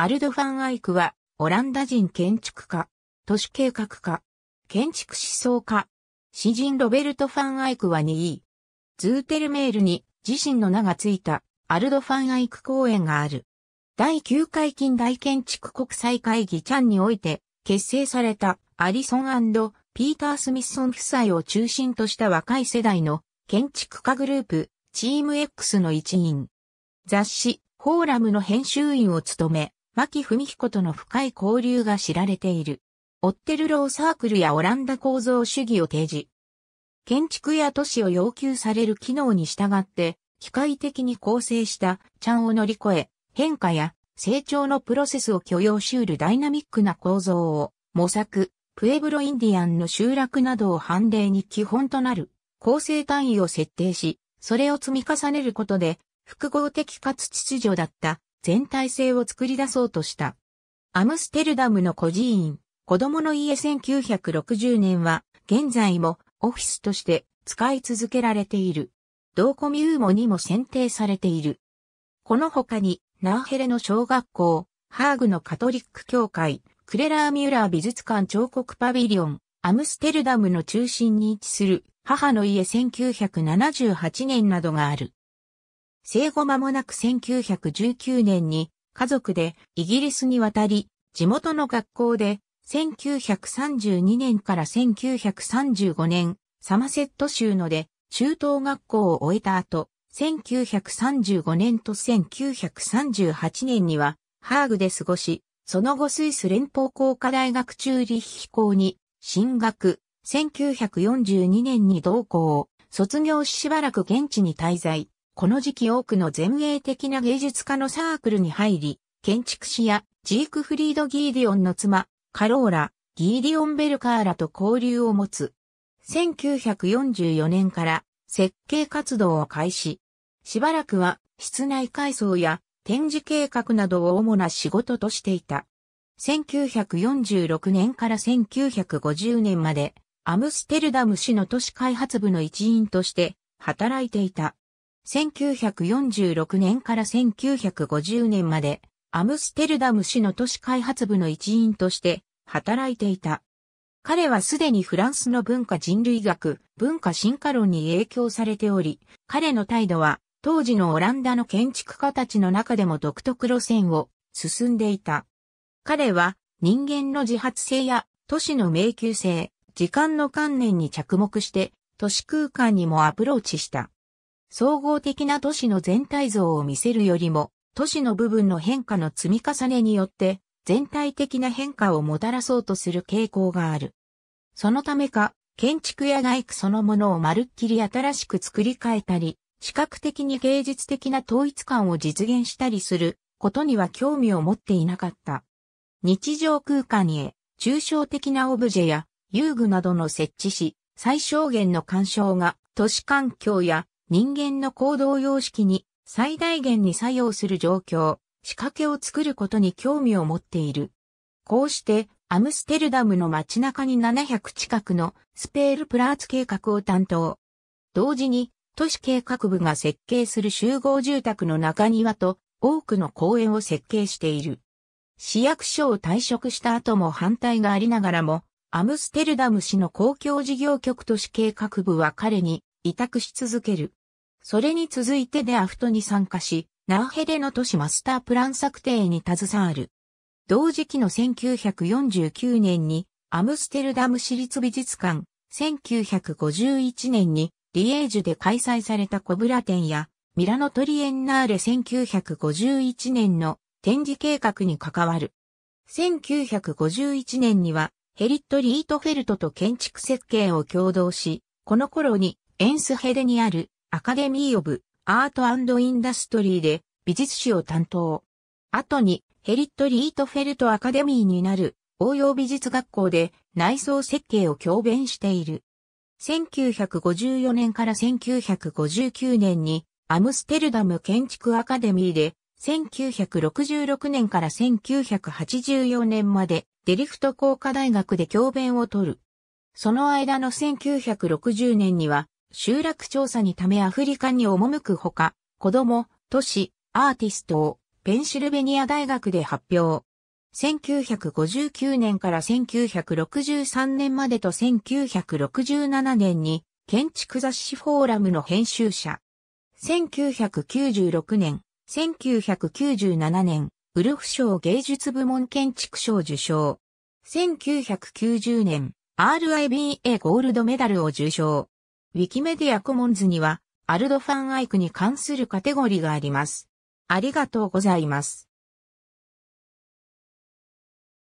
アルド・ファン・アイクは、オランダ人建築家、都市計画家、建築思想家、詩人ロベルト・ファン・アイクは2位。ズーテルメールに自身の名がついたアルド・ファン・アイク公演がある。第9回近代建築国際会議チャンにおいて結成されたアリソンピーター・スミッソン夫妻を中心とした若い世代の建築家グループチーム X の一員。雑誌フォーラムの編集員を務め、牧文彦との深い交流が知られている。オッテルローサークルやオランダ構造主義を提示。建築や都市を要求される機能に従って、機械的に構成したチャンを乗り越え、変化や成長のプロセスを許容しうるダイナミックな構造を模索、プエブロインディアンの集落などを判例に基本となる構成単位を設定し、それを積み重ねることで複合的かつ秩序だった全体性を作り出そうとした。アムステルダムの孤児院、子供の家1960年は、現在もオフィスとして使い続けられている。同コミューモにも選定されている。この他に、ナーヘレの小学校、ハーグのカトリック教会、クレラーミューラー美術館彫刻パビリオン、アムステルダムの中心に位置する母の家1978年などがある。生後間もなく1919年に家族でイギリスに渡り、地元の学校で1932年から1935年、サマセット州ので中等学校を終えた後、1935年と1938年にはハーグで過ごし、その後スイス連邦工科大学中立飛行に進学、1942年に同校、卒業ししばらく現地に滞在、この時期多くの前衛的な芸術家のサークルに入り、建築士やジークフリード・ギーディオンの妻、カローラ、ギーディオン・ベルカーラと交流を持つ。1944年から設計活動を開始。しばらくは室内改装や展示計画などを主な仕事としていた。1946年から1950年までアムステルダム市の都市開発部の一員として働いていた。1946年から1950年まで、アムステルダム市の都市開発部の一員として働いていた。彼はすでにフランスの文化人類学、文化進化論に影響されており、彼の態度は当時のオランダの建築家たちの中でも独特路線を進んでいた。彼は人間の自発性や都市の迷宮性、時間の観念に着目して都市空間にもアプローチした。総合的な都市の全体像を見せるよりも、都市の部分の変化の積み重ねによって、全体的な変化をもたらそうとする傾向がある。そのためか、建築や外区そのものをまるっきり新しく作り変えたり、視覚的に芸術的な統一感を実現したりすることには興味を持っていなかった。日常空間に、抽象的なオブジェや遊具などの設置し、最小限の干渉が都市環境や人間の行動様式に最大限に作用する状況、仕掛けを作ることに興味を持っている。こうして、アムステルダムの街中に700近くのスペールプラーツ計画を担当。同時に、都市計画部が設計する集合住宅の中庭と多くの公園を設計している。市役所を退職した後も反対がありながらも、アムステルダム市の公共事業局都市計画部は彼に委託し続ける。それに続いてデアフトに参加し、ナーヘレの都市マスタープラン策定に携わる。同時期の1949年にアムステルダム市立美術館、1951年にリエージュで開催されたコブラ展やミラノトリエンナーレ1951年の展示計画に関わる。1951年にはヘリット・リートフェルトと建築設計を共同し、この頃にエンスヘデにあるアカデミー・オブ・アートインダストリーで美術史を担当。後にヘリット・リートフェルト・アカデミーになる応用美術学校で内装設計を教鞭している。1954年から1959年にアムステルダム建築アカデミーで1966年から1984年までデリフト工科大学で教鞭を取る。その間の1960年には集落調査にためアフリカに赴くほか、子供、都市、アーティストをペンシルベニア大学で発表。1959年から1963年までと1967年に建築雑誌フォーラムの編集者。1996年、1997年、ウルフ賞芸術部門建築賞受賞。1990年、RIBA ゴールドメダルを受賞。ウィキメディアコモンズには、アルドファンアイクに関するカテゴリーがあります。ありがとうございます。